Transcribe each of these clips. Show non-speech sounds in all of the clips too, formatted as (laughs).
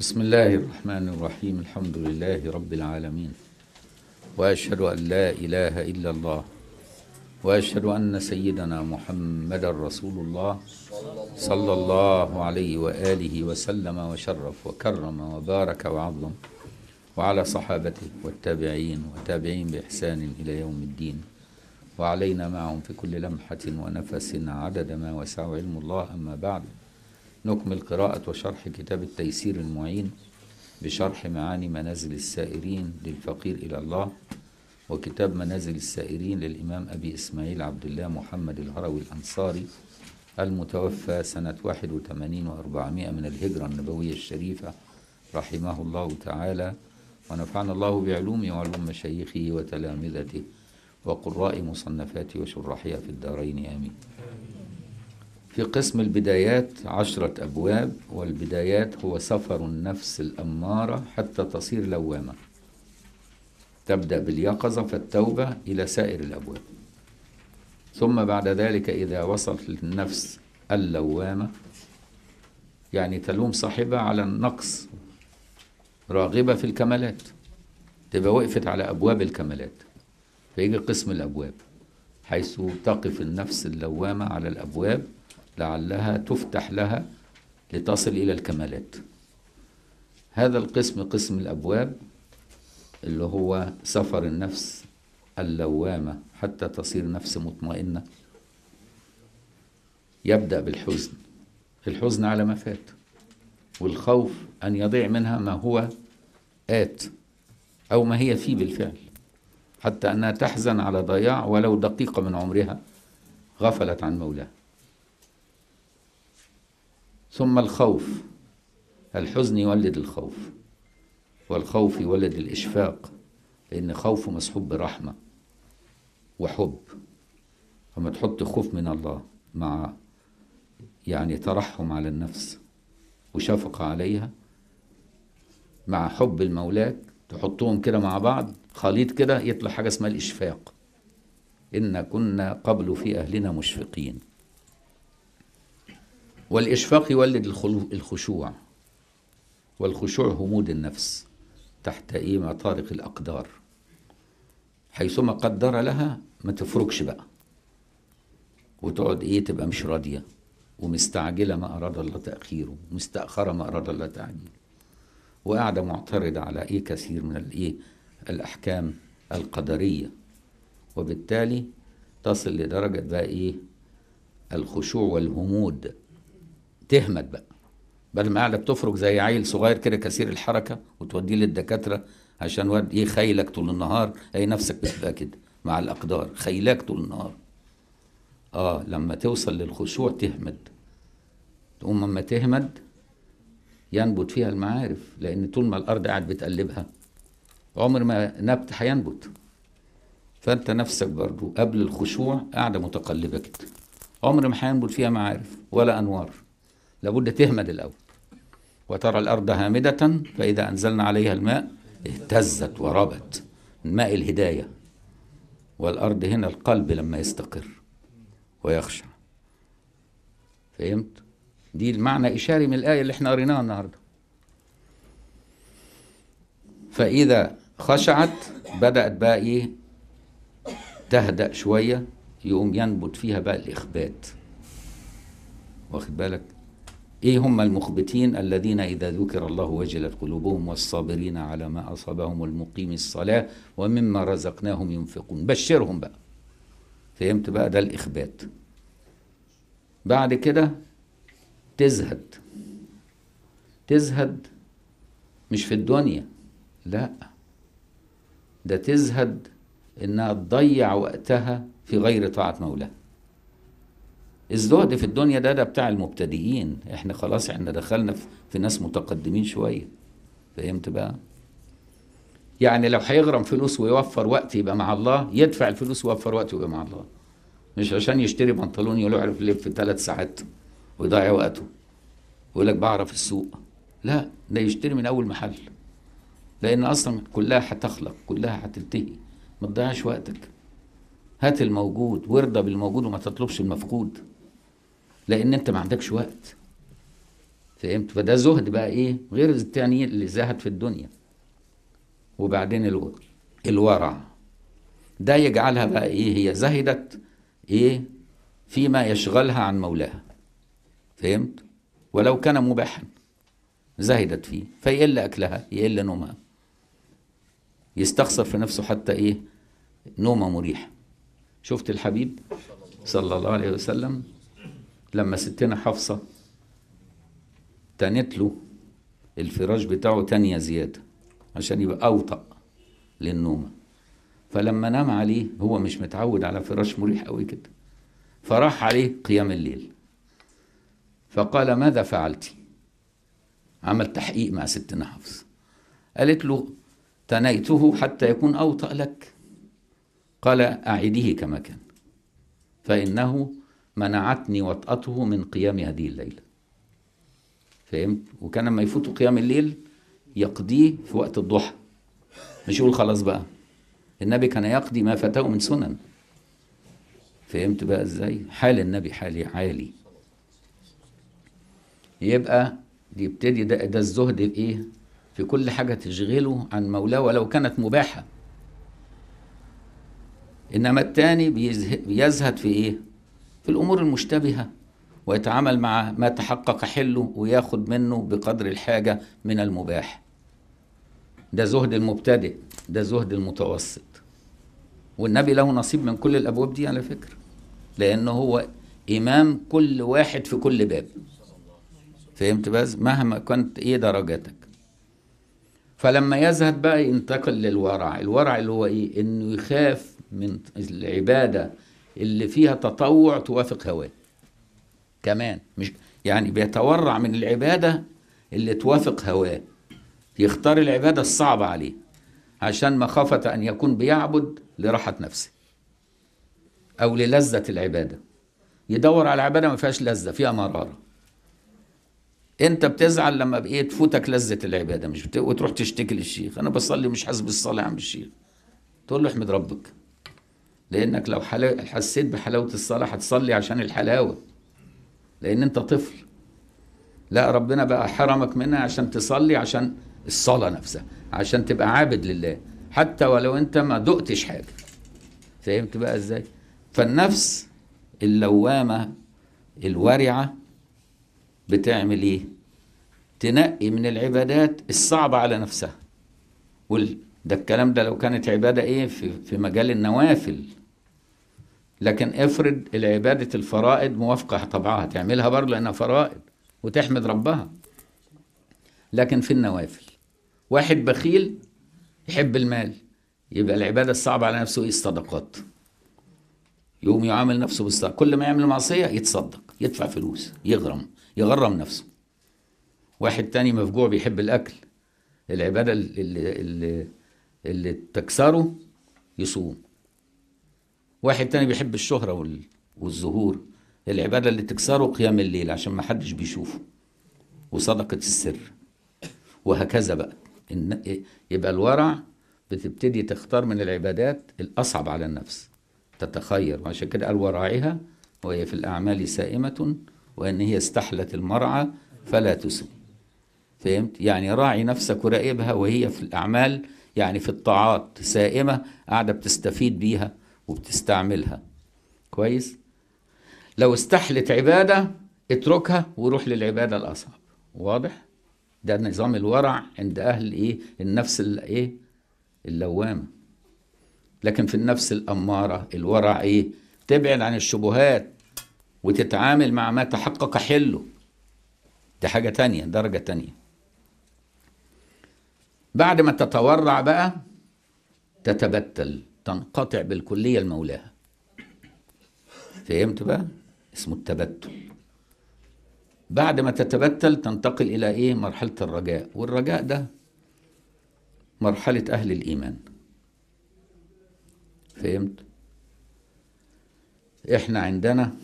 بسم الله الرحمن الرحيم الحمد لله رب العالمين واشهد ان لا اله الا الله واشهد ان سيدنا محمدا رسول الله صلى الله عليه واله وسلم وشرف وكرم وبارك وعظم وعلى صحابته والتابعين وتابعين باحسان الى يوم الدين وعلينا معهم في كل لمحه ونفس عدد ما وسع علم الله اما بعد نكمل قراءة وشرح كتاب التيسير المعين بشرح معاني منازل السائرين للفقير إلى الله وكتاب منازل السائرين للإمام أبي إسماعيل عبد الله محمد العروي الأنصاري المتوفى سنة 81 و400 من الهجرة النبوية الشريفة رحمه الله تعالى ونفعنا الله بعلومه وعلوم مشايخه وتلامذته وقراء مصنفاته وشراحها في الدارين آمين في قسم البدايات عشرة أبواب والبدايات هو سفر النفس الأمارة حتى تصير لوامة تبدأ باليقظة فالتوبة إلى سائر الأبواب ثم بعد ذلك إذا وصلت النفس اللوامة يعني تلوم صاحبها على النقص راغبة في الكمالات تبقى وقفت على أبواب الكمالات فيجي قسم الأبواب حيث تقف النفس اللوامة على الأبواب لعلها تفتح لها لتصل إلى الكمالات هذا القسم قسم الأبواب اللي هو سفر النفس اللوامة حتى تصير نفس مطمئنة يبدأ بالحزن الحزن على ما فات والخوف أن يضيع منها ما هو آت أو ما هي فيه بالفعل حتى أنها تحزن على ضياع ولو دقيقة من عمرها غفلت عن مولاها ثم الخوف الحزن يولد الخوف والخوف يولد الإشفاق لأن خوفه مصحوب برحمة وحب لما تحط خوف من الله مع يعني ترحم على النفس وشفقة عليها مع حب المولاك تحطهم كده مع بعض خليط كده يطلع حاجة اسمها الإشفاق إن كنا قبل في أهلنا مشفقين والإشفاق يولد الخشوع والخشوع همود النفس تحت إيه مطارق الأقدار حيثما قدر لها ما تفركش بقى وتقعد إيه تبقى مش راضية ومستعجلة ما أراد الله تأخيره مستأخرة ما أراد الله تعجيله وقاعدة معترضة على إيه كثير من الإيه الأحكام القدرية وبالتالي تصل لدرجة بقى إيه الخشوع والهمود تهمت بقى بدل ما قاعده بتفرج زي عيل صغير كده كثير الحركه وتوديه للدكاتره عشان واد ايه خيلك طول النهار هي نفسك بتبقى كده مع الاقدار خيلك طول النهار اه لما توصل للخشوع تهمد تقوم اما تهمد ينبت فيها المعارف لان طول ما الارض قاعد بتقلبها عمر ما نبت هينبت فانت نفسك برضو قبل الخشوع قاعده متقلبه كده عمر ما هينبت فيها معارف ولا انوار لابد تهمد الأول وترى الأرض هامدة فإذا أنزلنا عليها الماء اهتزت وربت ماء الهداية والأرض هنا القلب لما يستقر ويخشع فهمت؟ دي المعنى إشاري من الآية اللي احنا قريناها النهاردة فإذا خشعت بدأت بقى إيه تهدأ شوية يقوم ينبت فيها بقى الإخبات واخد بالك ايه هم المخبتين الذين اذا ذكر الله وجلت قلوبهم والصابرين على ما اصابهم والمقيم الصلاه ومما رزقناهم ينفقون بشرهم بقى فهمت بقى ده الاخبات بعد كده تزهد تزهد مش في الدنيا لا ده تزهد انها تضيع وقتها في غير طاعه مولاها الزهد في الدنيا ده ده بتاع المبتدئين احنا خلاص احنا دخلنا في ناس متقدمين شويه فهمت بقى يعني لو هيغرم فلوس ويوفر وقت يبقى مع الله يدفع الفلوس ويوفر وقت يبقى مع الله مش عشان يشتري بنطلون يعرف يلف في ثلاث ساعات ويضيع وقته ويقول لك بعرف السوق لا ده يشتري من اول محل لان اصلا كلها هتخلق كلها هتنتهي ما تضيعش وقتك هات الموجود وارضى بالموجود وما تطلبش المفقود لان انت ما عندكش وقت فهمت فده زهد بقى ايه غير التاني اللي زهد في الدنيا وبعدين الورع ده يجعلها بقى ايه هي زهدت ايه فيما يشغلها عن مولاها فهمت ولو كان مباحا زهدت فيه فيقل اكلها يقل نومها يستخسر في نفسه حتى ايه نومه مريحه شفت الحبيب صلى الله عليه وسلم لما ستنا حفصة تنت له الفراش بتاعه تانية زيادة عشان يبقى أوطأ للنوم فلما نام عليه هو مش متعود على فراش مريح قوي كده فراح عليه قيام الليل فقال ماذا فعلت عمل تحقيق مع ستنا حفص قالت له تنيته حتى يكون أوطأ لك قال أعده كما كان فإنه منعتني وطأته من قيام هذه الليلة فهمت وكان لما يفوت قيام الليل يقضيه في وقت الضحى مش يقول خلاص بقى النبي كان يقضي ما فاته من سنن فهمت بقى ازاي حال النبي حالي عالي يبقى يبتدي ده, ده الزهد في ايه في كل حاجه تشغله عن مولاه ولو كانت مباحه انما التاني بيزهد في ايه في الأمور المشتبهة ويتعامل مع ما تحقق حله وياخد منه بقدر الحاجة من المباح ده زهد المبتدئ ده زهد المتوسط والنبي له نصيب من كل الأبواب دي على فكرة لأن هو إمام كل واحد في كل باب فهمت بس مهما كنت إيه درجتك فلما يزهد بقى ينتقل للورع الورع اللي هو إيه إنه يخاف من العبادة اللي فيها تطوع توافق هواه كمان مش يعني بيتورع من العبادة اللي توافق هواه يختار العبادة الصعبة عليه عشان مخافة أن يكون بيعبد لراحة نفسه أو للذة العبادة يدور على عبادة ما فيهاش لذة فيها مرارة أنت بتزعل لما بإيه تفوتك لذة العبادة مش بت... وتروح تشتكي للشيخ أنا بصلي مش حاسس بالصلاة عم الشيخ تقول له احمد ربك لانك لو حسيت بحلاوه الصلاه هتصلي عشان الحلاوه لان انت طفل لا ربنا بقى حرمك منها عشان تصلي عشان الصلاه نفسها عشان تبقى عابد لله حتى ولو انت ما دقتش حاجه فهمت بقى ازاي فالنفس اللوامه الورعه بتعمل ايه تنقي من العبادات الصعبه على نفسها وال ده الكلام ده لو كانت عباده ايه في, في مجال النوافل لكن افرض العبادة الفرائض موافقة طبعها تعملها برضه لأنها فرائض وتحمد ربها لكن في النوافل واحد بخيل يحب المال يبقى العبادة الصعبة على نفسه إيه الصدقات يقوم يعامل نفسه بالصدق كل ما يعمل معصية يتصدق يدفع فلوس يغرم يغرم نفسه واحد تاني مفجوع بيحب الأكل العبادة اللي, اللي, اللي تكسره يصوم واحد تاني بيحب الشهرة والظهور العبادة اللي تكسره قيام الليل عشان ما حدش بيشوفه وصدقة السر وهكذا بقى إن يبقى الورع بتبتدي تختار من العبادات الأصعب على النفس تتخير وعشان كده قال ورعها وهي في الأعمال سائمة وإن هي استحلت المرعى فلا تسم فهمت؟ يعني راعي نفسك وراقبها وهي في الأعمال يعني في الطاعات سائمة قاعدة بتستفيد بيها وبتستعملها كويس لو استحلت عبادة اتركها وروح للعبادة الأصعب واضح ده نظام الورع عند أهل إيه النفس الإيه اللوامة لكن في النفس الأمارة الورع إيه تبعد عن الشبهات وتتعامل مع ما تحقق حله دي حاجة تانية درجة تانية بعد ما تتورع بقى تتبتل تنقطع بالكلية لمولاها فهمت بقى؟ اسمه التبتل بعد ما تتبتل تنتقل إلى إيه؟ مرحلة الرجاء والرجاء ده مرحلة أهل الإيمان فهمت؟ إحنا عندنا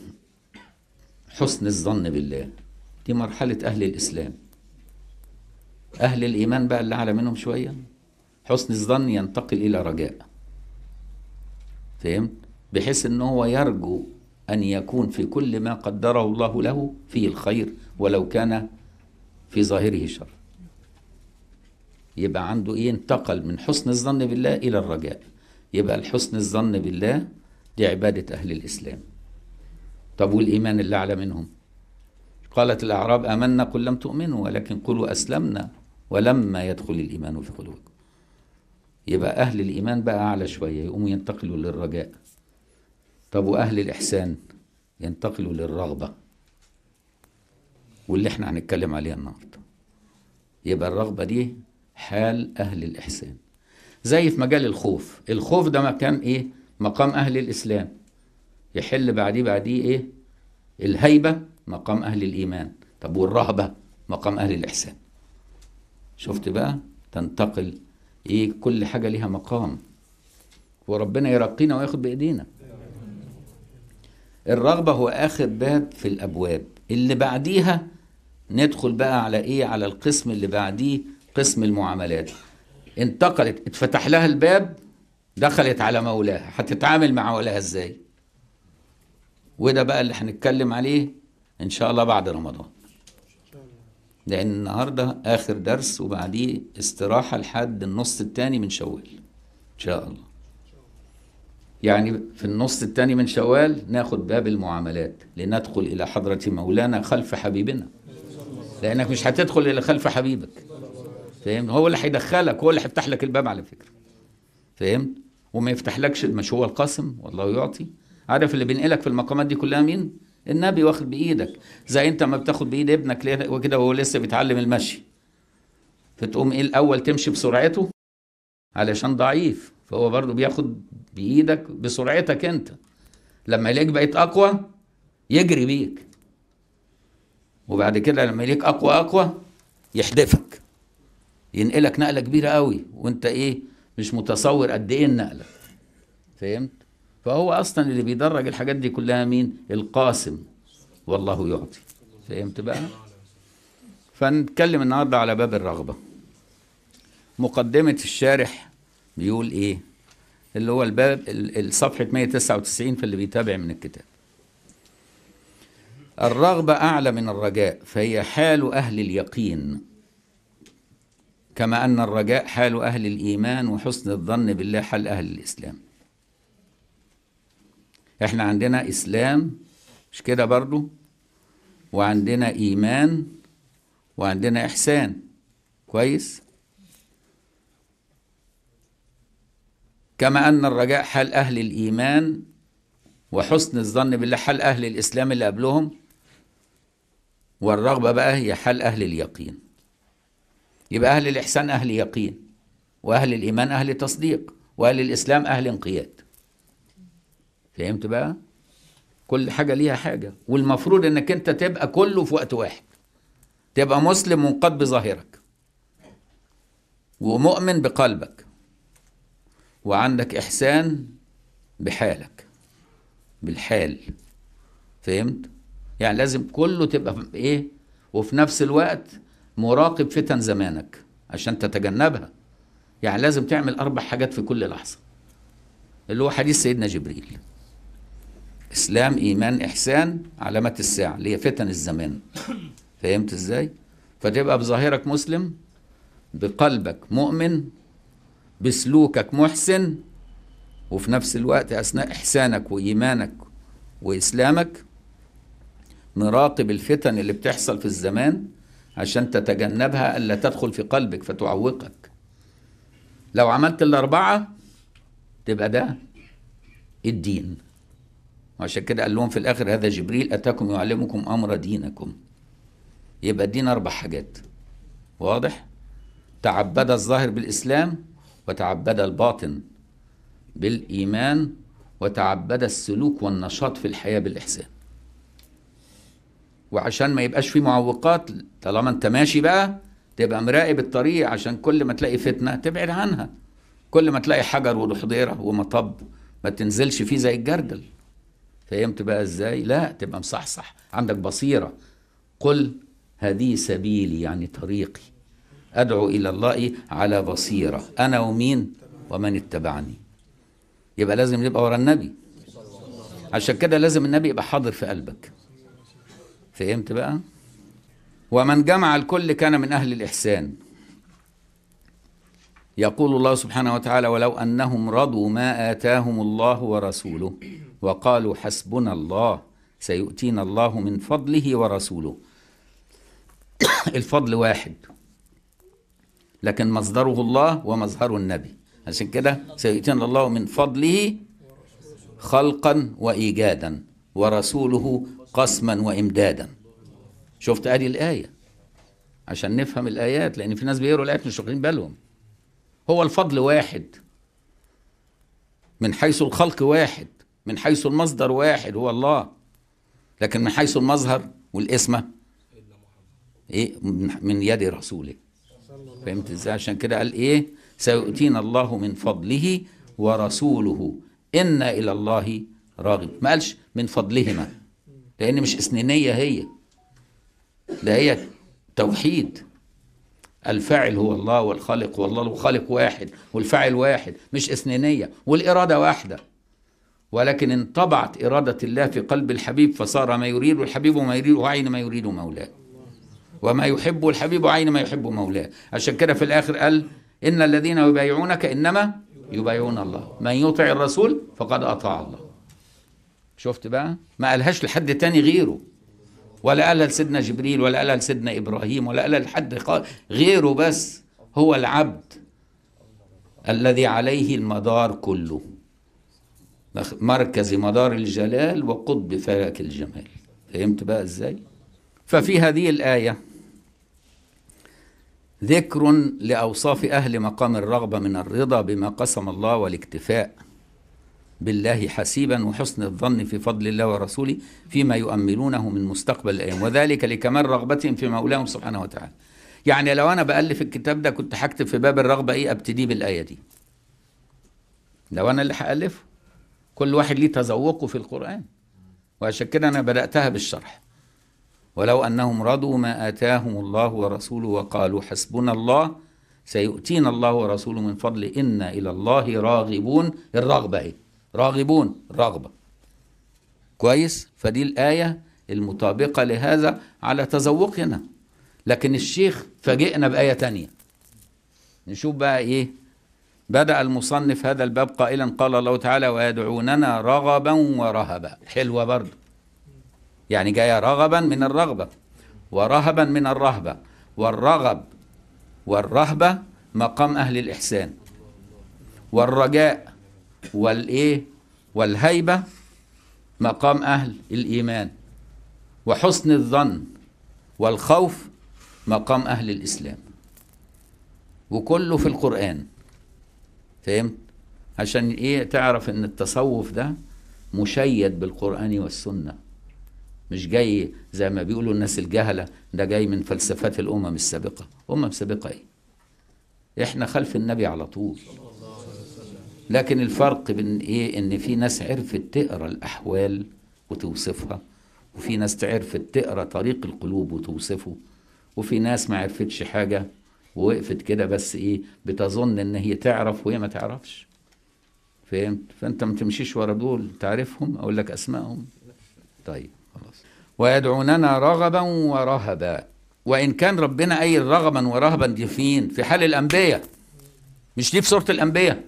حسن الظن بالله دي مرحلة أهل الإسلام أهل الإيمان بقى اللي أعلى منهم شوية حسن الظن ينتقل إلى رجاء فهمت بحيث ان هو يرجو ان يكون في كل ما قدره الله له فيه الخير ولو كان في ظاهره شر يبقى عنده ايه انتقل من حسن الظن بالله الى الرجاء يبقى الحسن الظن بالله دي عبادة أهل الإسلام طب والإيمان اللي أعلى منهم قالت الأعراب آمنا قل لم تؤمنوا ولكن قولوا أسلمنا ولما يدخل الإيمان في قلوبكم يبقى أهل الإيمان بقى أعلى شوية يقوموا ينتقلوا للرجاء طب وأهل الإحسان ينتقلوا للرغبة واللي احنا هنتكلم عليها النهاردة يبقى الرغبة دي حال أهل الإحسان زي في مجال الخوف الخوف ده مكان إيه مقام أهل الإسلام يحل بعديه بعديه إيه الهيبة مقام أهل الإيمان طب والرهبة مقام أهل الإحسان شفت بقى تنتقل ايه كل حاجه ليها مقام وربنا يرقينا وياخد بايدينا الرغبه هو اخر باب في الابواب اللي بعديها ندخل بقى على ايه على القسم اللي بعديه قسم المعاملات انتقلت اتفتح لها الباب دخلت على مولاها هتتعامل مع مولاها ازاي وده بقى اللي هنتكلم عليه ان شاء الله بعد رمضان لأن النهاردة آخر درس وبعديه استراحة لحد النص التاني من شوال إن شاء الله يعني في النص التاني من شوال ناخد باب المعاملات لندخل إلى حضرة مولانا خلف حبيبنا لأنك مش هتدخل إلى خلف حبيبك فاهم هو اللي هيدخلك هو اللي هيفتح لك الباب على فكرة فاهم وما يفتحلكش مش هو القاسم والله يعطي عارف اللي بينقلك في المقامات دي كلها مين النبي واخد بايدك زي انت ما بتاخد بايد ابنك وكده وهو لسه بيتعلم المشي فتقوم ايه الاول تمشي بسرعته علشان ضعيف فهو برضه بياخد بايدك بسرعتك انت لما يلاقيك بقيت اقوى يجري بيك وبعد كده لما يلاقيك اقوى اقوى يحدفك ينقلك نقله كبيره قوي وانت ايه مش متصور قد ايه النقله فهمت فهو اصلا اللي بيدرج الحاجات دي كلها مين القاسم والله يعطي فهمت بقى فنتكلم النهارده على باب الرغبه مقدمه الشارح بيقول ايه اللي هو الباب الصفحه 199 في اللي بيتابع من الكتاب الرغبه اعلى من الرجاء فهي حال اهل اليقين كما ان الرجاء حال اهل الايمان وحسن الظن بالله حال اهل الاسلام احنا عندنا اسلام مش كده برضو وعندنا ايمان وعندنا احسان كويس كما ان الرجاء حال اهل الايمان وحسن الظن بالله حال اهل الاسلام اللي قبلهم والرغبه بقى هي حال اهل اليقين يبقى اهل الاحسان اهل يقين واهل الايمان اهل تصديق واهل الاسلام اهل انقياد فهمت بقى كل حاجه ليها حاجه والمفروض انك انت تبقى كله في وقت واحد تبقى مسلم منقاد بظاهرك ومؤمن بقلبك وعندك احسان بحالك بالحال فهمت يعني لازم كله تبقى ايه وفي نفس الوقت مراقب فتن زمانك عشان تتجنبها يعني لازم تعمل اربع حاجات في كل لحظه اللي هو حديث سيدنا جبريل اسلام ايمان احسان علامه الساعه اللي هي فتن الزمان فهمت ازاي فتبقى بظاهرك مسلم بقلبك مؤمن بسلوكك محسن وفي نفس الوقت اثناء احسانك وايمانك واسلامك مراقب الفتن اللي بتحصل في الزمان عشان تتجنبها الا تدخل في قلبك فتعوقك لو عملت الاربعه تبقى ده الدين وعشان كده قال لهم في الاخر هذا جبريل اتاكم يعلمكم امر دينكم يبقى الدين اربع حاجات واضح تعبد الظاهر بالاسلام وتعبد الباطن بالايمان وتعبد السلوك والنشاط في الحياه بالاحسان وعشان ما يبقاش في معوقات طالما انت ماشي بقى تبقى مراقب الطريق عشان كل ما تلاقي فتنه تبعد عنها كل ما تلاقي حجر وضحضيره ومطب ما تنزلش فيه زي الجردل فهمت بقى ازاي لا تبقى مصحصح عندك بصيره قل هذه سبيلي يعني طريقي ادعو الى الله على بصيره انا ومين ومن اتبعني يبقى لازم نبقى ورا النبي عشان كده لازم النبي يبقى حاضر في قلبك فهمت بقى ومن جمع الكل كان من اهل الاحسان يقول الله سبحانه وتعالى ولو أنهم رضوا ما آتاهم الله ورسوله وقالوا حسبنا الله سيؤتينا الله من فضله ورسوله (coughs) الفضل واحد لكن مصدره الله ومظهر النبي عشان كده سيؤتينا الله من فضله خلقا وإيجادا ورسوله قسما وإمدادا شفت أدي الآية عشان نفهم الآيات لأن في ناس بيقروا الآيات مش واخدين بالهم هو الفضل واحد من حيث الخلق واحد من حيث المصدر واحد هو الله لكن من حيث المظهر والاسمة ايه من يد رسوله فهمت ازاي عشان كده قال ايه سيؤتينا الله من فضله ورسوله انا الى الله راغب ما قالش من فضلهما لان مش اسنينيه هي ده هي توحيد الفاعل هو الله والخالق هو الله والخالق واحد والفاعل واحد مش اثنينية والإرادة واحدة ولكن انطبعت إرادة الله في قلب الحبيب فصار ما يريد الحبيب وما يريد وعين ما يريد مولاه وما يحب الحبيب وعين ما يحب مولاه عشان كده في الآخر قال إن الذين يبايعونك إنما يبايعون الله من يطع الرسول فقد أطاع الله شفت بقى ما قالهاش لحد تاني غيره ولا قالها لسيدنا جبريل ولا قالها لسيدنا إبراهيم ولا قالها لحد غيره بس هو العبد الذي عليه المدار كله مركز مدار الجلال وقطب فلك الجمال فهمت بقى ازاي ففي هذه الآية ذكر لأوصاف أهل مقام الرغبة من الرضا بما قسم الله والاكتفاء بالله حسيبا وحسن الظن في فضل الله ورسوله فيما يؤملونه من مستقبل الأيام وذلك لكمال رغبتهم في مولاهم سبحانه وتعالى يعني لو أنا بألف الكتاب ده كنت هكتب في باب الرغبة إيه أبتدي بالآية دي لو أنا اللي هألفه كل واحد ليه تذوقه في القرآن وعشان كده أنا بدأتها بالشرح ولو أنهم رضوا ما آتاهم الله ورسوله وقالوا حسبنا الله سيؤتينا الله ورسوله من فضل إنا إلى الله راغبون الرغبة إيه راغبون رغبة كويس فدي الآية المطابقة لهذا على تذوقنا لكن الشيخ فاجئنا بآية تانية نشوف بقى إيه بدأ المصنف هذا الباب قائلا قال الله تعالى ويدعوننا رغبا ورهبا حلوة برضه يعني جاية رغبا من الرغبة ورهبا من الرهبة والرغب والرهبة مقام أهل الإحسان والرجاء والإيه والهيبة مقام أهل الإيمان وحسن الظن والخوف مقام أهل الإسلام وكله في القرآن فهمت؟ عشان إيه تعرف إن التصوف ده مشيد بالقرآن والسنة مش جاي زي ما بيقولوا الناس الجهلة ده جاي من فلسفات الأمم السابقة أمم سابقة إيه؟ إحنا خلف النبي على طول لكن الفرق بين ايه ان في ناس عرفت تقرا الاحوال وتوصفها وفي ناس عرفت تقرا طريق القلوب وتوصفه وفي ناس ما عرفتش حاجه ووقفت كده بس ايه بتظن ان هي تعرف وهي ما تعرفش فهمت فانت ما تمشيش ورا دول تعرفهم اقول لك اسمائهم طيب خلاص ويدعوننا رغبا ورهبا وان كان ربنا اي رغبا ورهبا دي فين في حال الانبياء مش دي في سوره الانبياء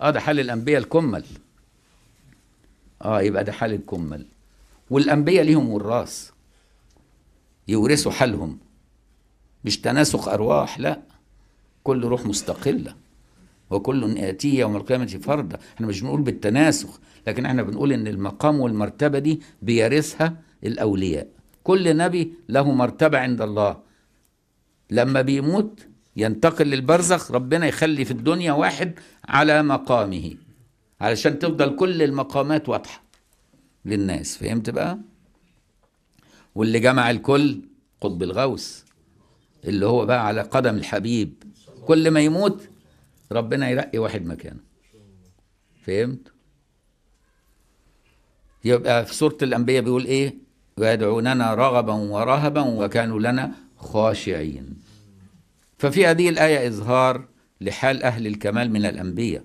اه ده حال الانبياء الكمل اه يبقى ده حال الكمل والانبياء ليهم وراث يورثوا حالهم مش تناسخ ارواح لا كل روح مستقله وكل ياتيه يوم القيامه فردا احنا مش بنقول بالتناسخ لكن احنا بنقول ان المقام والمرتبه دي بيرثها الاولياء كل نبي له مرتبه عند الله لما بيموت ينتقل للبرزخ ربنا يخلي في الدنيا واحد على مقامه علشان تفضل كل المقامات واضحة للناس فهمت بقى واللي جمع الكل قطب الغوث اللي هو بقى على قدم الحبيب كل ما يموت ربنا يرقي واحد مكانه فهمت يبقى في سورة الأنبياء بيقول إيه ويدعوننا رغبا ورهبا وكانوا لنا خاشعين ففي هذه الآية إظهار لحال أهل الكمال من الأنبياء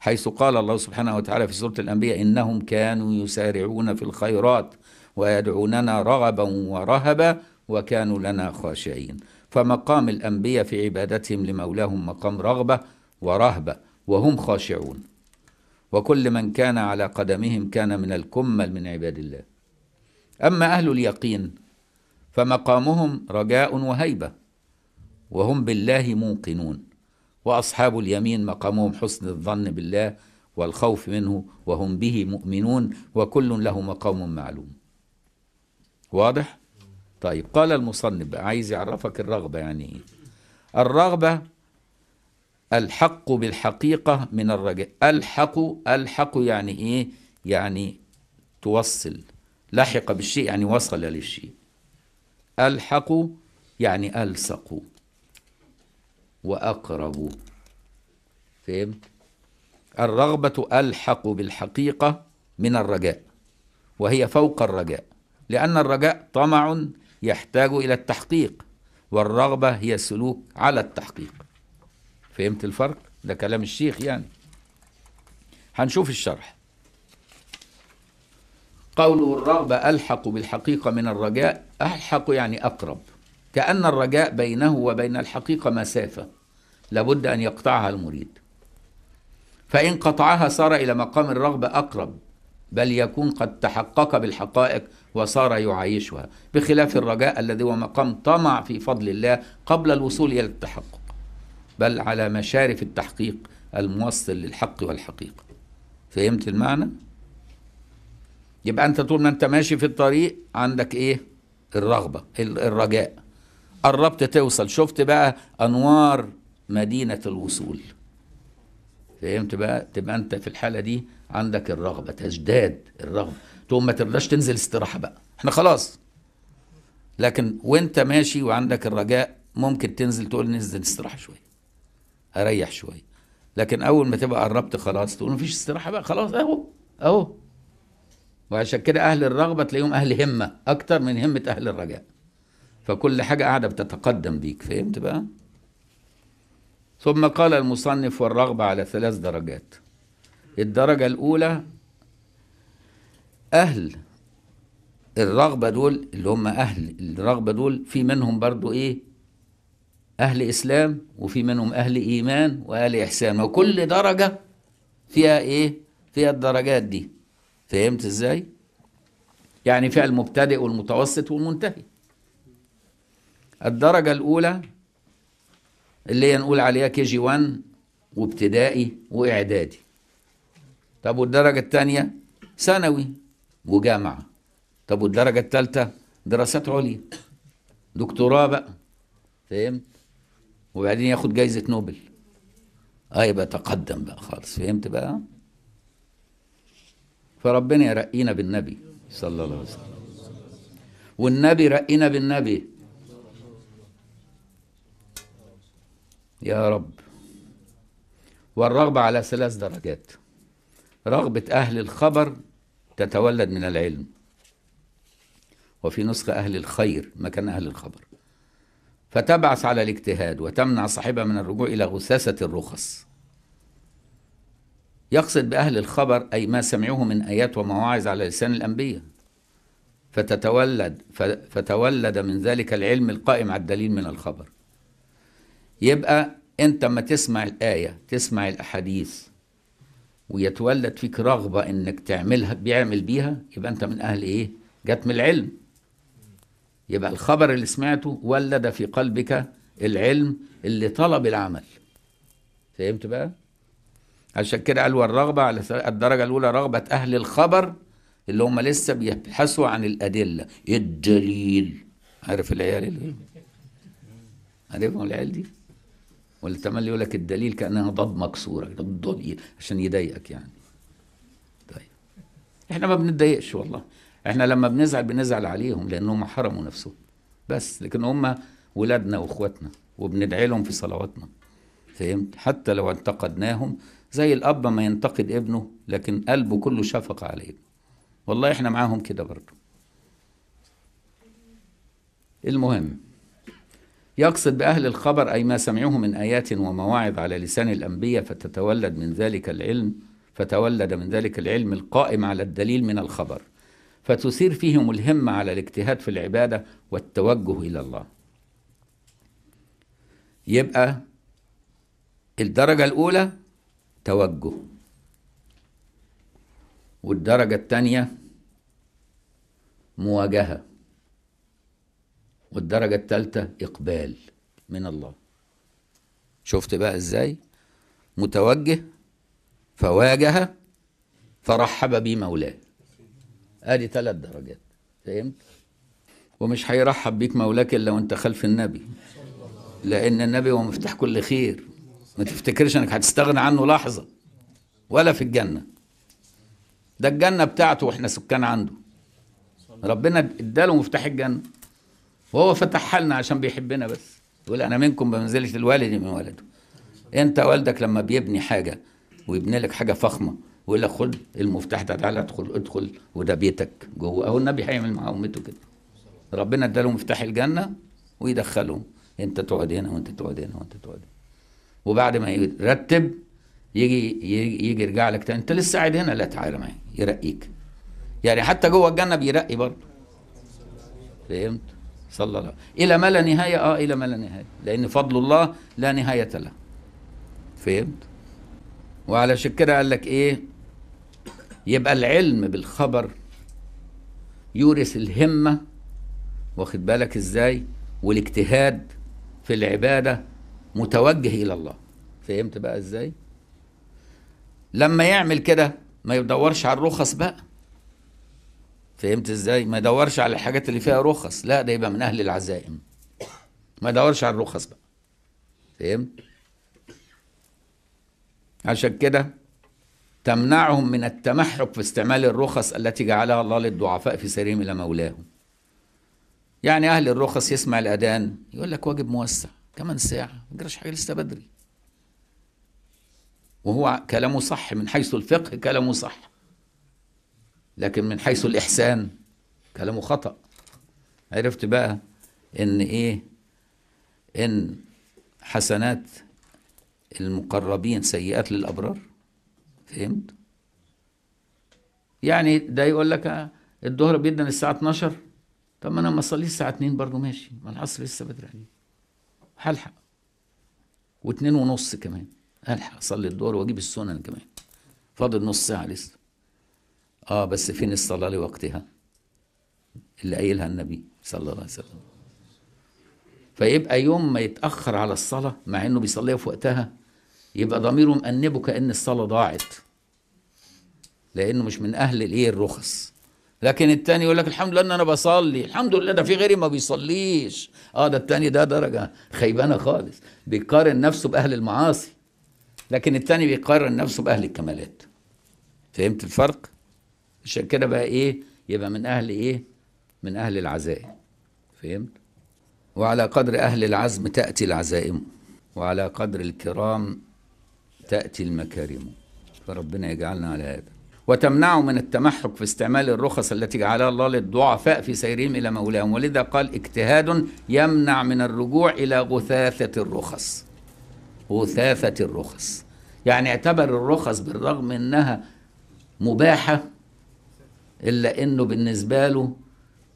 حيث قال الله سبحانه وتعالى في سورة الأنبياء إنهم كانوا يسارعون في الخيرات ويدعوننا رغبا ورهبا وكانوا لنا خاشعين فمقام الأنبياء في عبادتهم لمولاهم مقام رغبة ورهبة وهم خاشعون وكل من كان على قدمهم كان من الكمل من عباد الله أما أهل اليقين فمقامهم رجاء وهيبة وهم بالله موقنون واصحاب اليمين مقامهم حسن الظن بالله والخوف منه وهم به مؤمنون وكل له مقام معلوم واضح طيب قال المصنف عايز يعرفك الرغبه يعني ايه الرغبه الحق بالحقيقه من الرجاء الحق الحق يعني ايه يعني توصل لحق بالشيء يعني وصل للشيء الحق يعني الصق وأقرب فهم؟ الرغبة ألحق بالحقيقة من الرجاء وهي فوق الرجاء لأن الرجاء طمع يحتاج إلى التحقيق والرغبة هي سلوك على التحقيق فهمت الفرق؟ ده كلام الشيخ يعني هنشوف الشرح قوله الرغبة ألحق بالحقيقة من الرجاء ألحق يعني أقرب كأن الرجاء بينه وبين الحقيقة مسافة لابد أن يقطعها المريد فإن قطعها صار إلى مقام الرغبة أقرب بل يكون قد تحقق بالحقائق وصار يعايشها بخلاف الرجاء الذي هو مقام طمع في فضل الله قبل الوصول إلى التحقق بل على مشارف التحقيق الموصل للحق والحقيقة فهمت المعنى؟ يبقى أنت طول ما أنت ماشي في الطريق عندك إيه؟ الرغبة الرجاء قربت توصل شفت بقى انوار مدينه الوصول فهمت بقى تبقى انت في الحاله دي عندك الرغبه تجداد الرغبه تقوم ما ترضاش تنزل استراحه بقى احنا خلاص لكن وانت ماشي وعندك الرجاء ممكن تنزل تقول ننزل استراحه شويه اريح شويه لكن اول ما تبقى قربت خلاص تقول مفيش استراحه بقى خلاص اهو اهو وعشان كده اهل الرغبه تلاقيهم اهل همه اكتر من همه اهل الرجاء فكل حاجة قاعدة بتتقدم بيك فهمت بقى؟ ثم قال المصنف والرغبة على ثلاث درجات الدرجة الأولى أهل الرغبة دول اللي هم أهل الرغبة دول في منهم برضو إيه أهل إسلام وفي منهم أهل إيمان وأهل إحسان وكل درجة فيها إيه فيها الدرجات دي فهمت إزاي يعني فيها المبتدئ والمتوسط والمنتهي الدرجة الأولى اللي هي نقول عليها كي جي 1 وابتدائي وإعدادي طب والدرجة الثانية ثانوي وجامعة طب والدرجة الثالثة دراسات عليا دكتوراه بقى فهمت وبعدين ياخد جايزة نوبل اه يبقى تقدم بقى خالص فهمت بقى فربنا يرقينا بالنبي صلى الله عليه وسلم والنبي رقينا بالنبي يا رب والرغبة على ثلاث درجات رغبة أهل الخبر تتولد من العلم وفي نسخة أهل الخير مكان أهل الخبر فتبعث على الاجتهاد وتمنع صاحبها من الرجوع إلى غثاثة الرخص يقصد بأهل الخبر أي ما سمعوه من آيات ومواعظ على لسان الأنبياء فتتولد فتولد من ذلك العلم القائم على الدليل من الخبر يبقى انت ما تسمع الايه تسمع الاحاديث ويتولد فيك رغبه انك تعملها بيعمل بيها يبقى انت من اهل ايه جت من العلم يبقى الخبر اللي سمعته ولد في قلبك العلم اللي طلب العمل فهمت بقى عشان كده قالوا الرغبة على الدرجه الاولى رغبه اهل الخبر اللي هم لسه بيبحثوا عن الادله الدليل عارف العيال اللي عارفهم العيال دي ولا يقول لك الدليل كانها ضب مكسوره عشان يضايقك يعني طيب احنا ما بنتضايقش والله احنا لما بنزعل بنزعل عليهم لانهم حرموا نفسهم بس لكن هم ولادنا واخواتنا وبندعي لهم في صلواتنا فهمت حتى لو انتقدناهم زي الاب ما ينتقد ابنه لكن قلبه كله شفقه عليه والله احنا معاهم كده برضه المهم يقصد بأهل الخبر أي ما سمعوه من آيات ومواعظ على لسان الأنبياء فتتولد من ذلك العلم فتولد من ذلك العلم القائم على الدليل من الخبر فتثير فيهم الهمة على الاجتهاد في العبادة والتوجه إلى الله يبقى الدرجة الأولى توجه والدرجة الثانية مواجهة والدرجة الثالثة إقبال من الله شفت بقى إزاي متوجه فواجه فرحب بي مولاه ادي ثلاث درجات فهمت ومش هيرحب بيك مولاك الا وانت خلف النبي لان النبي هو مفتاح كل خير ما تفتكرش انك هتستغنى عنه لحظه ولا في الجنه ده الجنه بتاعته واحنا سكان عنده ربنا اداله مفتاح الجنه وهو فتحها لنا عشان بيحبنا بس يقول انا منكم بمنزله الوالد من ولده انت والدك لما بيبني حاجه ويبني لك حاجه فخمه ويقول لك خد المفتاح ده تعالى ادخل ادخل وده بيتك جوه اهو النبي هيعمل مع امته كده ربنا اداله مفتاح الجنه ويدخلهم انت تقعد هنا وانت تقعد هنا وانت تقعد هنا وبعد ما يرتب يجي يجي, يجي يرجع لك تاني انت لسه قاعد هنا لا تعالى معايا يرقيك يعني حتى جوه الجنه بيرقي برضه فهمت صلى الله إلى ما لا نهاية آه إلى ما لا نهاية لأن فضل الله لا نهاية له فهمت وعلى كده قال لك إيه يبقى العلم بالخبر يورث الهمة واخد بالك إزاي والاجتهاد في العبادة متوجه إلى الله فهمت بقى إزاي لما يعمل كده ما يدورش على الرخص بقى فهمت ازاي ما يدورش على الحاجات اللي فيها رخص لا ده يبقى من اهل العزائم ما يدورش على الرخص بقى فهمت عشان كده تمنعهم من التمحك في استعمال الرخص التي جعلها الله للضعفاء في سيرهم الى مولاهم يعني اهل الرخص يسمع الاذان يقول لك واجب موسع كمان ساعه ما جراش حاجه لسه بدري وهو كلامه صح من حيث الفقه كلامه صح لكن من حيث الإحسان كلامه خطأ عرفت بقى إن إيه إن حسنات المقربين سيئات للأبرار فهمت؟ يعني ده يقول لك الظهر بيدنا الساعة 12 طب ما أنا ما أصليش الساعة 2 برضه ماشي ما العصر لسه بدري عليه هلحق واتنين ونص كمان هلحق أصلي الظهر وأجيب السنن كمان فاضل نص ساعة لسه اه بس فين الصلاه لوقتها اللي قايلها النبي صلى الله عليه وسلم فيبقى يوم ما يتاخر على الصلاه مع انه بيصليها في وقتها يبقى ضميره مأنبه كأن الصلاة ضاعت لأنه مش من أهل الإيه الرخص لكن التاني يقول لك الحمد لله ان انا بصلي الحمد لله ده في غيري ما بيصليش اه ده التاني ده درجه خيبانه خالص بيقارن نفسه باهل المعاصي لكن التاني بيقارن نفسه باهل الكمالات فهمت الفرق عشان كده بقى ايه يبقى من اهل ايه من اهل العزائم فهمت وعلى قدر اهل العزم تاتي العزائم وعلى قدر الكرام تاتي المكارم فربنا يجعلنا على هذا وتمنع من التمحك في استعمال الرخص التي جعلها الله للضعفاء في سيرهم الى مولاهم ولذا قال اجتهاد يمنع من الرجوع الى غثاثه الرخص غثاثه الرخص يعني اعتبر الرخص بالرغم انها مباحه الا انه بالنسبه له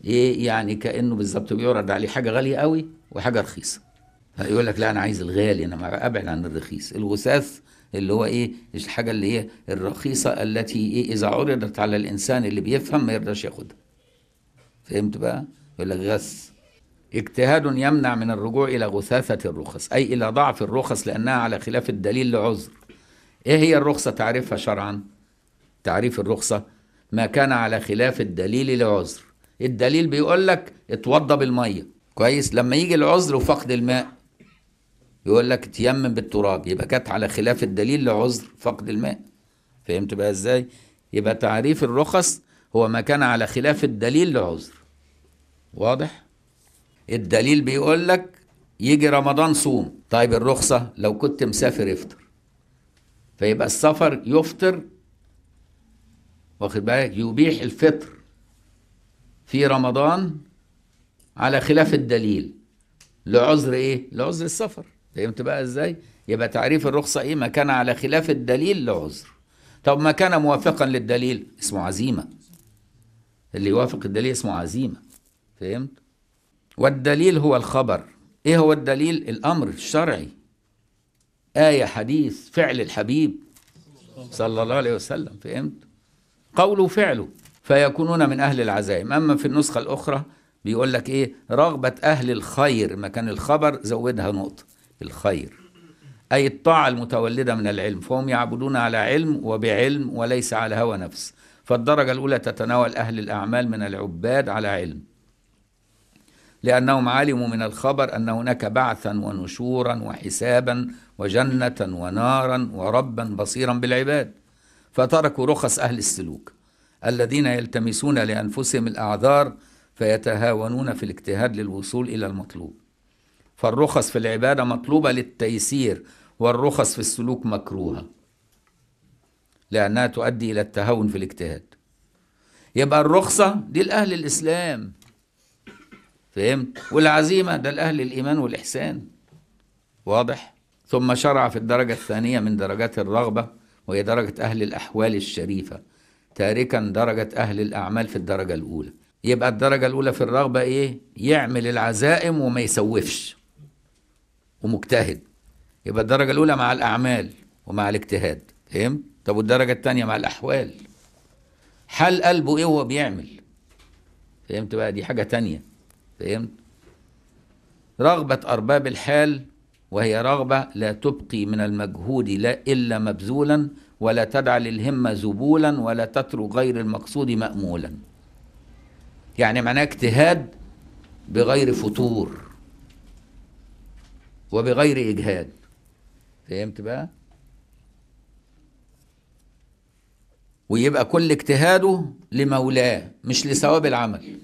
ايه يعني كانه بالظبط بيعرض عليه حاجه غاليه قوي وحاجه رخيصه فيقول لك لا انا عايز الغالي انا ابعد عن الرخيص الغثاث اللي هو ايه الحاجه اللي هي الرخيصه التي ايه اذا عرضت على الانسان اللي بيفهم ما يرضاش ياخدها فهمت بقى يقول لك غث اجتهاد يمنع من الرجوع الى غثاثه الرخص اي الى ضعف الرخص لانها على خلاف الدليل لعذر ايه هي الرخصه تعريفها شرعا تعريف الرخصه ما كان على خلاف الدليل لعذر الدليل بيقول لك اتوضى بالميه كويس لما يجي العذر وفقد الماء يقول لك تيمم بالتراب يبقى كانت على خلاف الدليل لعذر فقد الماء فهمت بقى ازاي يبقى تعريف الرخص هو ما كان على خلاف الدليل لعذر واضح الدليل بيقول لك يجي رمضان صوم طيب الرخصة لو كنت مسافر افطر فيبقى السفر يفطر واخد بالك يبيح الفطر في رمضان على خلاف الدليل لعذر ايه لعذر السفر فهمت بقى ازاي يبقى تعريف الرخصه ايه ما كان على خلاف الدليل لعذر طب ما كان موافقا للدليل اسمه عزيمه اللي يوافق الدليل اسمه عزيمه فهمت والدليل هو الخبر ايه هو الدليل الامر الشرعي ايه حديث فعل الحبيب صلى الله عليه وسلم فهمت قوله فعله فيكونون من أهل العزائم أما في النسخة الأخرى بيقول لك إيه رغبة أهل الخير مكان الخبر زودها نقطة الخير أي الطاعة المتولدة من العلم فهم يعبدون على علم وبعلم وليس على هوى نفس فالدرجة الأولى تتناول أهل الأعمال من العباد على علم لأنهم علموا من الخبر أن هناك بعثا ونشورا وحسابا وجنة ونارا وربا بصيرا بالعباد فتركوا رخص أهل السلوك الذين يلتمسون لأنفسهم الأعذار فيتهاونون في الاجتهاد للوصول إلى المطلوب فالرخص في العبادة مطلوبة للتيسير والرخص في السلوك مكروهة لأنها تؤدي إلى التهاون في الاجتهاد يبقى الرخصة دي لأهل الإسلام فهمت والعزيمة ده لأهل الإيمان والإحسان واضح ثم شرع في الدرجة الثانية من درجات الرغبة وهي درجة أهل الأحوال الشريفة تاركا درجة أهل الأعمال في الدرجة الأولى يبقى الدرجة الأولى في الرغبة إيه؟ يعمل العزائم وما يسوفش ومجتهد يبقى الدرجة الأولى مع الأعمال ومع الاجتهاد فهمت؟ طب والدرجة الثانية مع الأحوال حال قلبه إيه وهو بيعمل فهمت بقى دي حاجة تانية فهمت؟ رغبة أرباب الحال وهي رغبة لا تبقي من المجهود لا إلا مبذولا ولا تدع للهمة ذبولا ولا تترك غير المقصود مأمولا يعني معناه اجتهاد بغير فتور وبغير إجهاد فهمت بقى؟ ويبقى كل اجتهاده لمولاه مش لثواب العمل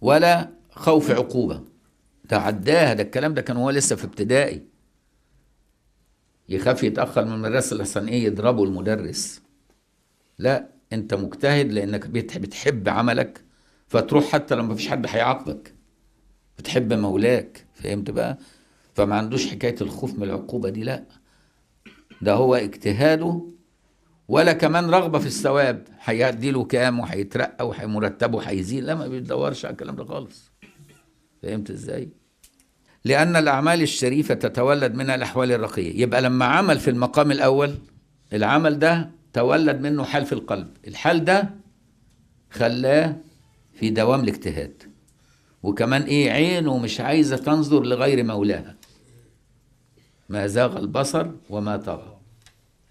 ولا خوف عقوبه ده عداها ده الكلام ده كان هو لسه في ابتدائي يخاف يتأخر من المدرسة لحسن إيه يضربه المدرس لا أنت مجتهد لأنك بتحب عملك فتروح حتى لو فيش حد هيعاقبك بتحب مولاك فهمت بقى فما عندوش حكاية الخوف من العقوبة دي لا ده هو اجتهاده ولا كمان رغبة في الثواب هيديله كام وهيترقى ومرتبه هيزيد لا ما بيدورش على الكلام ده خالص فهمت ازاي؟ لأن الأعمال الشريفة تتولد منها الأحوال الرقية يبقى لما عمل في المقام الأول العمل ده تولد منه حال في القلب الحال ده خلاه في دوام الاجتهاد وكمان ايه عينه مش عايزة تنظر لغير مولاها ما زاغ البصر وما طغى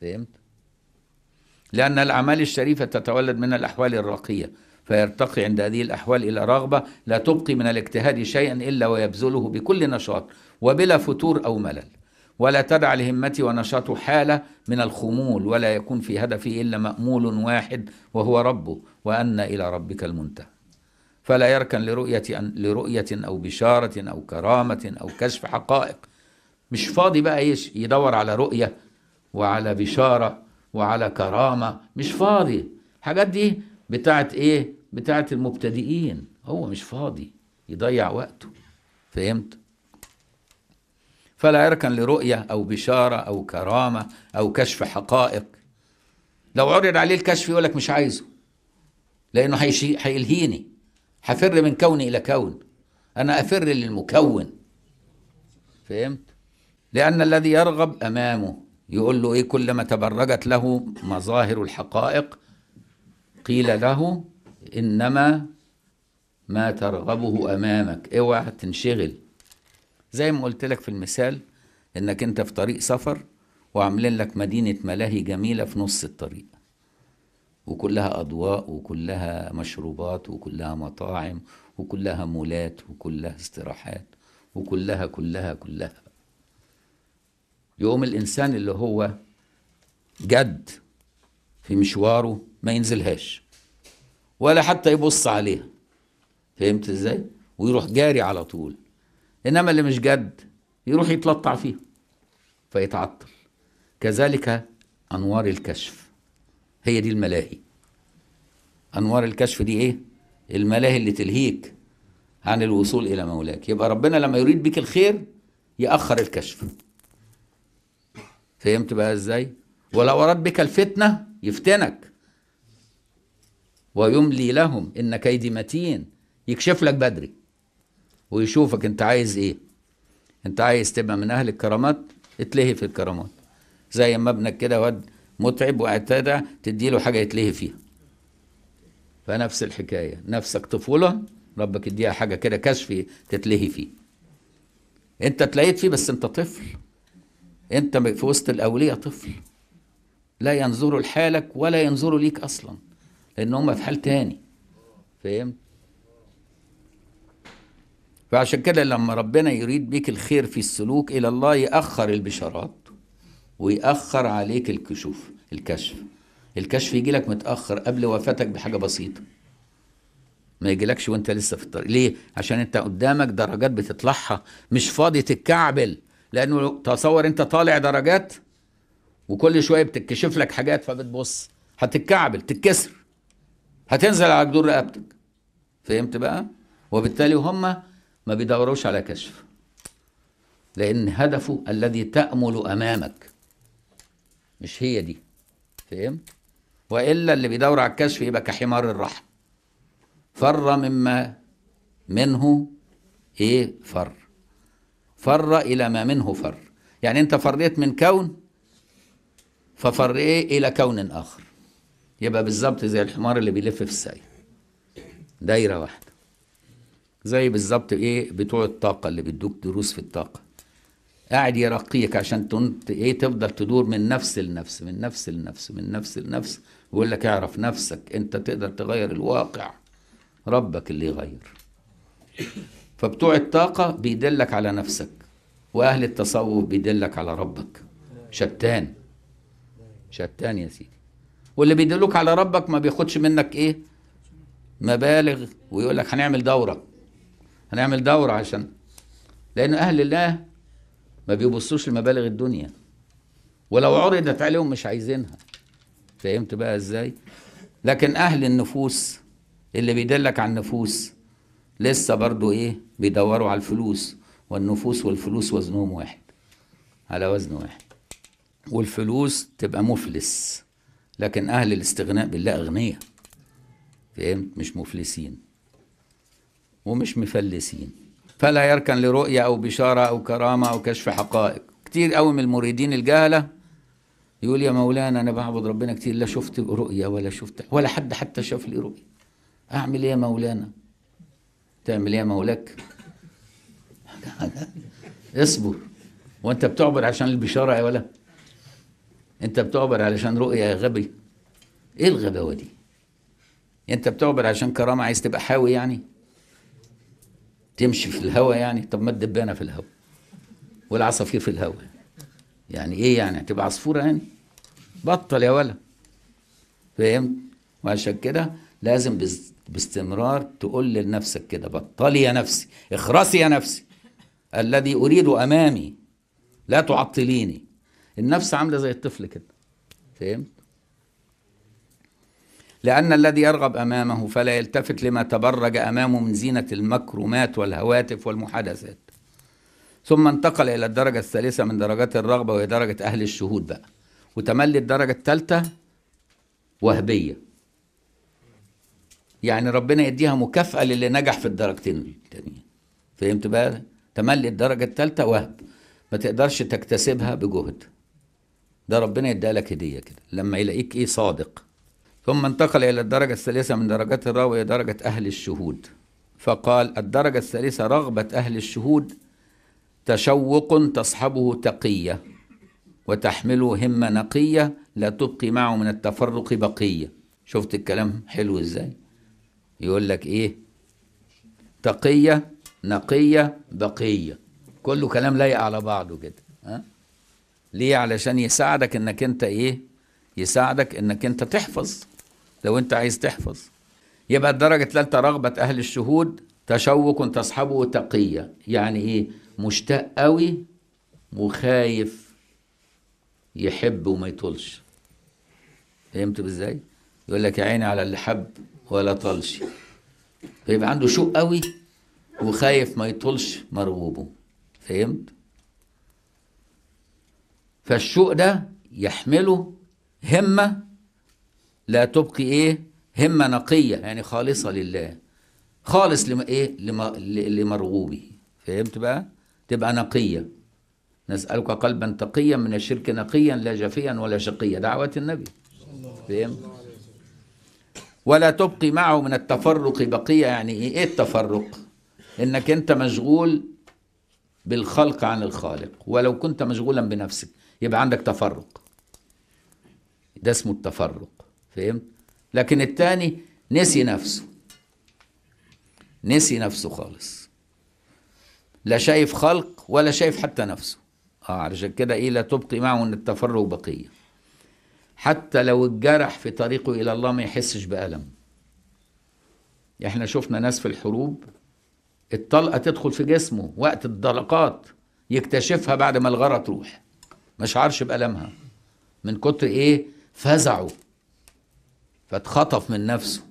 فهمت؟ لأن الأعمال الشريفة تتولد من الأحوال الراقية فيرتقي عند هذه الأحوال إلى رغبة لا تبقي من الاجتهاد شيئا إلا ويبذله بكل نشاط وبلا فتور أو ملل ولا تدع لهمتي ونشاطه حالة من الخمول ولا يكون في هدفي إلا مأمول واحد وهو ربه وأن إلى ربك المنتهى فلا يركن لرؤية, أن لرؤية أو بشارة أو كرامة أو كشف حقائق مش فاضي بقى ايش يدور على رؤية وعلى بشارة وعلى كرامة مش فاضي الحاجات دي بتاعت ايه بتاعت المبتدئين هو مش فاضي يضيع وقته فهمت فلا يركن لرؤية أو بشارة أو كرامة أو كشف حقائق لو عرض عليه الكشف يقول لك مش عايزه لأنه هيلهيني هفر من كوني إلى كون أنا أفر للمكون فهمت لأن الذي يرغب أمامه يقول له إيه كلما تبرجت له مظاهر الحقائق قيل له إنما ما ترغبه أمامك اوعى تنشغل زي ما قلت لك في المثال إنك أنت في طريق سفر وعاملين لك مدينة ملاهي جميلة في نص الطريق وكلها أضواء وكلها مشروبات وكلها مطاعم وكلها مولات وكلها استراحات وكلها كلها كلها يقوم الإنسان اللي هو جد في مشواره ما ينزلهاش ولا حتى يبص عليها فهمت ازاي ويروح جاري على طول انما اللي مش جد يروح يتلطع فيها فيتعطل كذلك انوار الكشف هي دي الملاهي انوار الكشف دي ايه الملاهي اللي تلهيك عن الوصول الى مولاك يبقى ربنا لما يريد بك الخير ياخر الكشف فهمت بقى ازاي ولو اراد بك الفتنه يفتنك ويملي لهم إن كيدي متين يكشف لك بدري ويشوفك أنت عايز إيه أنت عايز تبقى من أهل الكرامات اتلهي في الكرامات زي ما ابنك كده واد متعب واعتدى تديله حاجة يتلهي فيها فنفس الحكاية نفسك طفولة ربك يديها حاجة كده كشف تتلهي فيه انت اتلهيت فيه بس انت طفل انت في وسط الأولية طفل لا ينظروا لحالك ولا ينظروا ليك أصلاً لان هم في حال تاني فهمت فعشان كده لما ربنا يريد بيك الخير في السلوك الى الله ياخر البشارات ويأخر عليك الكشوف الكشف الكشف يجي لك متأخر قبل وفاتك بحاجة بسيطة ما يجيلكش وانت لسه في الطريق ليه عشان انت قدامك درجات بتطلعها مش فاضي تتكعبل لانه تصور انت طالع درجات وكل شويه بتتكشف لك حاجات فبتبص هتتكعبل تتكسر هتنزل على جدور رقبتك فهمت بقى وبالتالي هم ما بيدوروش على كشف لان هدفه الذي تامل امامك مش هي دي فهمت والا اللي بيدور على الكشف يبقى كحمار الرحم فر مما منه ايه فر فر الى ما منه فر يعني انت فريت من كون ففر ايه الى كون اخر يبقى بالظبط زي الحمار اللي بيلف في الساي دايرة واحدة زي بالظبط ايه بتوع الطاقة اللي بيدوك دروس في الطاقة قاعد يرقيك عشان تنت ايه تفضل تدور من نفس لنفس من نفس لنفس من نفس لنفس ويقول لك اعرف نفسك انت تقدر تغير الواقع ربك اللي يغير فبتوع الطاقة بيدلك على نفسك وأهل التصوف بيدلك على ربك شتان شتان يا سيدي واللي بيدلوك على ربك ما بياخدش منك ايه مبالغ ويقول لك هنعمل دوره هنعمل دوره عشان لان اهل الله ما بيبصوش لمبالغ الدنيا ولو عرضت عليهم مش عايزينها فهمت بقى ازاي لكن اهل النفوس اللي بيدلك على النفوس لسه برضو ايه بيدوروا على الفلوس والنفوس والفلوس وزنهم واحد على وزن واحد والفلوس تبقى مفلس لكن أهل الاستغناء بالله أغنياء فهمت مش مفلسين ومش مفلسين فلا يركن لرؤية أو بشارة أو كرامة أو كشف حقائق كتير قوي من المريدين الجهلة يقول يا مولانا أنا بعبد ربنا كتير لا شفت رؤية ولا شفت ولا حد حتى شاف لي رؤية أعمل إيه يا مولانا تعمل إيه يا مولاك (laughs) اصبر وأنت بتعبر عشان البشارة يا ولد انت بتعبر علشان رؤيه يا غبي ايه الغباوه دي يعني انت بتعبر علشان كرامه عايز تبقى حاوي يعني تمشي في الهوا يعني طب ما الدبانه في الهوا والعصافير في الهوا يعني ايه يعني هتبقى عصفوره يعني بطل يا ولا فهمت وعشان كده لازم باستمرار تقول لنفسك كده بطلي يا نفسي اخرسي يا نفسي الذي اريد امامي لا تعطليني النفس عامله زي الطفل كده فهمت لأن الذي يرغب أمامه فلا يلتفت لما تبرج أمامه من زينة المكرمات والهواتف والمحادثات ثم انتقل إلى الدرجة الثالثة من درجات الرغبة وهي درجة أهل الشهود بقى وتملي الدرجة الثالثة وهبية يعني ربنا يديها مكافأة للي نجح في الدرجتين التانيين فهمت بقى تملي الدرجة الثالثة وهب ما تقدرش تكتسبها بجهد ده ربنا يديها لك هديه كده لما يلاقيك ايه صادق ثم انتقل الى الدرجه الثالثه من درجات الراوي درجه اهل الشهود فقال الدرجه الثالثه رغبه اهل الشهود تشوق تصحبه تقيه وتحمله همه نقيه لا تبقي معه من التفرق بقيه شفت الكلام حلو ازاي يقول لك ايه تقيه نقيه بقيه كله كلام لايق على بعضه كده ها ليه علشان يساعدك انك انت ايه يساعدك انك انت تحفظ لو انت عايز تحفظ يبقى الدرجة الثالثة رغبة أهل الشهود تشوق تصحبه تقية يعني إيه مشتاق قوي وخايف يحب وما يطولش فهمت ازاي يقول لك يا عيني على اللي حب ولا طلش فيبقى عنده شوق قوي وخايف ما يطولش مرغوبه فهمت فالشوق ده يحمله همة لا تبقي إيه همة نقية يعني خالصة لله خالص لما إيه لما لمرغوبه فهمت بقى تبقى نقية نسألك قلبا تقيا من الشرك نقيا لا جافيا ولا شقيا دعوة النبي فهمت ولا تبقي معه من التفرق بقية يعني إيه, إيه التفرق إنك أنت مشغول بالخلق عن الخالق ولو كنت مشغولا بنفسك يبقى عندك تفرق ده اسمه التفرق فهمت لكن التاني نسي نفسه نسي نفسه خالص لا شايف خلق ولا شايف حتى نفسه اه علشان كده ايه لا تبقي معه ان التفرق بقيه حتى لو الجرح في طريقه الى الله ما يحسش بالم احنا شفنا ناس في الحروب الطلقه تدخل في جسمه وقت الطلقات يكتشفها بعد ما الغرة تروح ما شعرش بألمها من كتر إيه فزعه فاتخطف من نفسه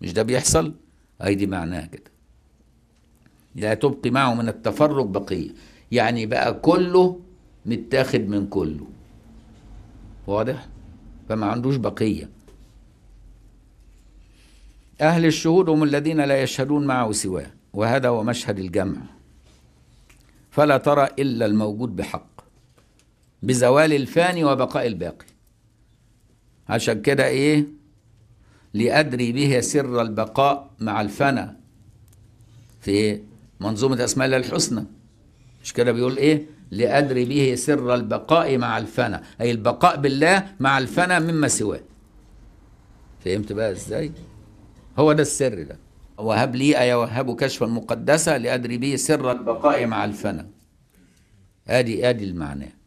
مش ده بيحصل أيدي معناها كده لا تبقي معه من التفرق بقية يعني بقى كله متاخد من كله واضح فما عندوش بقية أهل الشهود هم الذين لا يشهدون معه سواه وهذا هو مشهد الجمع فلا ترى إلا الموجود بحق بزوال الفاني وبقاء الباقي عشان كده ايه لأدري به سر البقاء مع الفنا في منظومة أسماء الله الحسنى مش كده بيقول ايه لأدري به سر البقاء مع الفنا أي البقاء بالله مع الفنا مما سواه فهمت بقى ازاي هو ده السر ده وهب لي أي وهب كشفا مقدسا لأدري به سر البقاء مع الفنا ادي ادي المعنى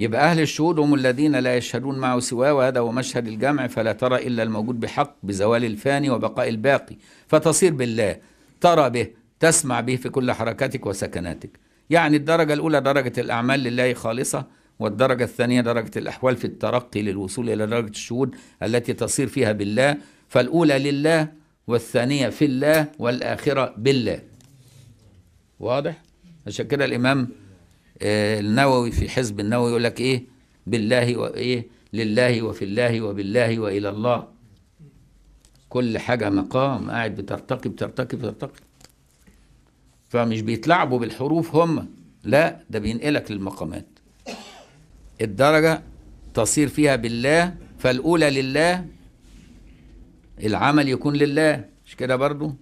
يبقى أهل الشهود هم الذين لا يشهدون معه سواه وهذا هو مشهد الجمع فلا ترى إلا الموجود بحق بزوال الفاني وبقاء الباقي فتصير بالله ترى به تسمع به في كل حركاتك وسكناتك يعني الدرجة الأولى درجة الأعمال لله خالصة والدرجة الثانية درجة الأحوال في الترقي للوصول إلى درجة الشهود التي تصير فيها بالله فالأولى لله والثانية في الله والآخرة بالله واضح؟ عشان كده الإمام آه، النووي في حزب النووي يقول لك ايه بالله وايه لله وفي الله وبالله والى الله كل حاجه مقام قاعد بترتقي بترتقي بترتقي فمش بيتلعبوا بالحروف هم لا ده بينقلك للمقامات الدرجه تصير فيها بالله فالاولى لله العمل يكون لله مش كده برضو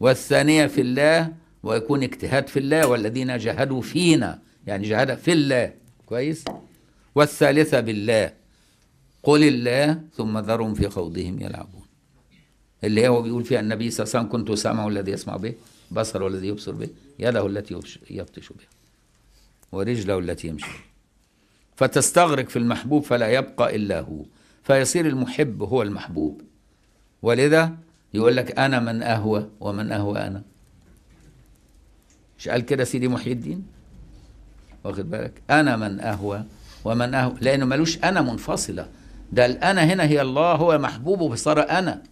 والثانيه في الله ويكون اجتهاد في الله والذين جاهدوا فينا يعني شهادة في الله كويس والثالثة بالله قل الله ثم ذرهم في خوضهم يلعبون اللي هو بيقول فيها النبي صلى الله عليه وسلم كنت سامعه الذي يسمع به بصره الذي يبصر به يده التي يبطش بها ورجله التي يمشي بها فتستغرق في المحبوب فلا يبقى إلا هو فيصير المحب هو المحبوب ولذا يقول لك أنا من أهوى ومن أهوى أنا مش قال كده سيدي محي الدين واخد بالك انا من اهوى ومن اهوى لانه ملوش انا منفصله ده الانا هنا هي الله هو محبوبه فصار انا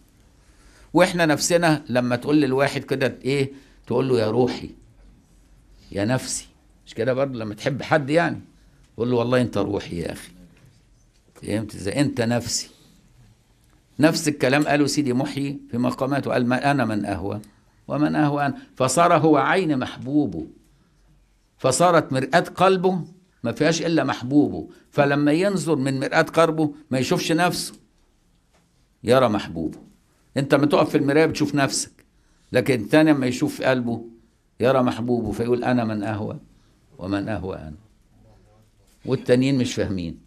واحنا نفسنا لما تقول للواحد كده ايه تقول له يا روحي يا نفسي مش كده برضه لما تحب حد يعني تقول له والله انت روحي يا اخي فهمت ازاي انت نفسي نفس الكلام قاله سيدي محيي في مقاماته قال ما انا من اهوى ومن اهوى أنا فصار هو عين محبوبه فصارت مرآة قلبه ما فيهاش إلا محبوبه فلما ينظر من مرآة قلبه ما يشوفش نفسه يرى محبوبه أنت لما تقف في المراية بتشوف نفسك لكن الثاني لما يشوف قلبه يرى محبوبه فيقول أنا من أهوى ومن أهوى أنا والتانيين مش فاهمين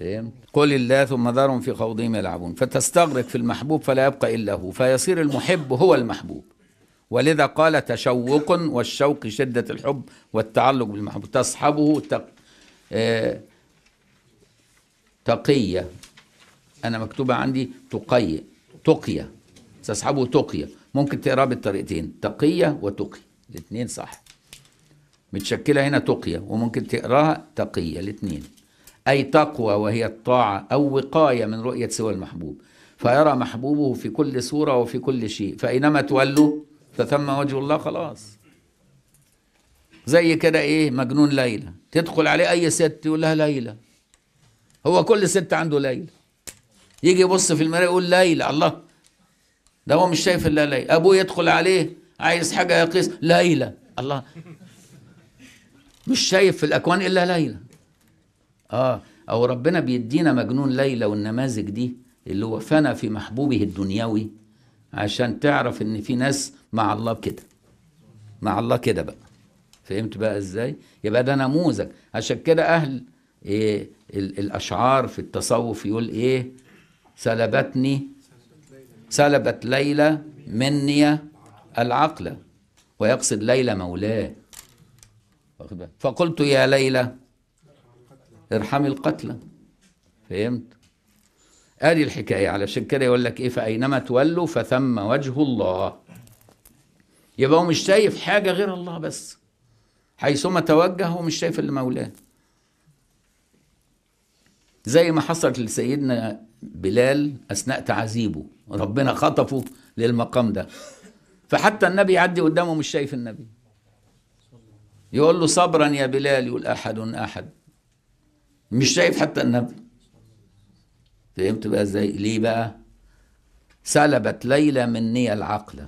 فهمت قل الله ثم ذرهم في خوضهم يلعبون فتستغرق في المحبوب فلا يبقى إلا هو فيصير المحب هو المحبوب ولذا قال تشوق والشوق شدة الحب والتعلق بالمحبوب تصحبه تق... آه... تقية أنا مكتوبة عندي تقي تقية تصحبه تقية ممكن تقراه بالطريقتين تقية وتقي الاثنين صح متشكلة هنا تقية وممكن تقراها تقية الاثنين أي تقوى وهي الطاعة أو وقاية من رؤية سوى المحبوب فيرى محبوبه في كل صورة وفي كل شيء فأينما تولوا فثم وجه الله خلاص زي كده ايه مجنون ليلى تدخل عليه اي ست يقول لها ليلى هو كل ست عنده ليلى يجي يبص في المرايه يقول ليلى الله ده هو مش شايف الا ليلى ابوه يدخل عليه عايز حاجه يا قيس ليلى الله مش شايف في الاكوان الا ليلى اه او ربنا بيدينا مجنون ليلى والنماذج دي اللي وفانا في محبوبه الدنيوي عشان تعرف ان في ناس مع الله كده مع الله كده بقى فهمت بقى ازاي يبقى ده نموذج عشان كده اهل إيه الاشعار في التصوف يقول ايه سلبتني سلبت ليلى مني العقل ويقصد ليلى مولاه فقلت يا ليلى ارحمي القتلى فهمت ادي الحكايه علشان كده يقول لك ايه فاينما تولوا فثم وجه الله يبقى هو مش شايف حاجه غير الله بس حيثما توجه هو مش شايف اللي مولاه زي ما حصلت لسيدنا بلال اثناء تعذيبه ربنا خطفه للمقام ده فحتى النبي يعدي قدامه مش شايف النبي يقول له صبرا يا بلال يقول احد احد مش شايف حتى النبي فهمت بقى ازاي ليه بقى سلبت ليلى مني العقل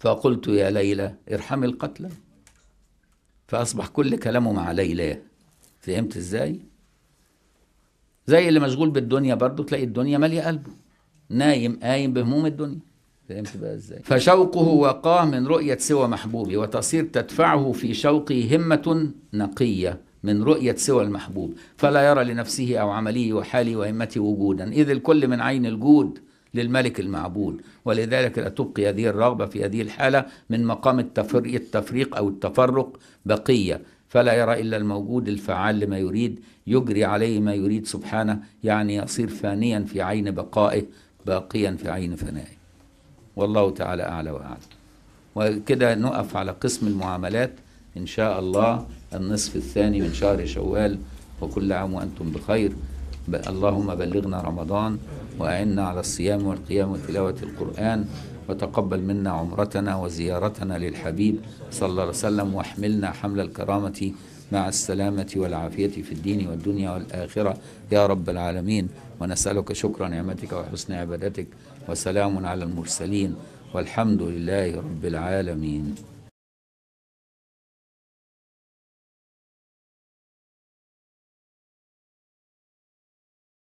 فقلت يا ليلى ارحمي القتلى فاصبح كل كلامه مع ليلى فهمت ازاي زي اللي مشغول بالدنيا برضه تلاقي الدنيا ماليه قلبه نايم قايم بهموم الدنيا فهمت بقى ازاي فشوقه وقاه من رؤية سوى محبوبي وتصير تدفعه في شوقي همة نقية من رؤية سوى المحبوب فلا يرى لنفسه أو عمله وحاله وهمته وجودا إذ الكل من عين الجود للملك المعبود ولذلك لا تبقي هذه الرغبة في هذه الحالة من مقام التفريق, التفريق أو التفرق بقية فلا يرى إلا الموجود الفعال لما يريد يجري عليه ما يريد سبحانه يعني يصير فانيا في عين بقائه باقيا في عين فنائه والله تعالى أعلى وأعلم وكده نقف على قسم المعاملات إن شاء الله النصف الثاني من شهر شوال وكل عام وأنتم بخير اللهم بلغنا رمضان وأعنا على الصيام والقيام وتلاوة القرآن وتقبل منا عمرتنا وزيارتنا للحبيب صلى الله عليه وسلم واحملنا حمل الكرامة مع السلامة والعافية في الدين والدنيا والآخرة يا رب العالمين ونسألك شكر نعمتك وحسن عبادتك وسلام على المرسلين والحمد لله رب العالمين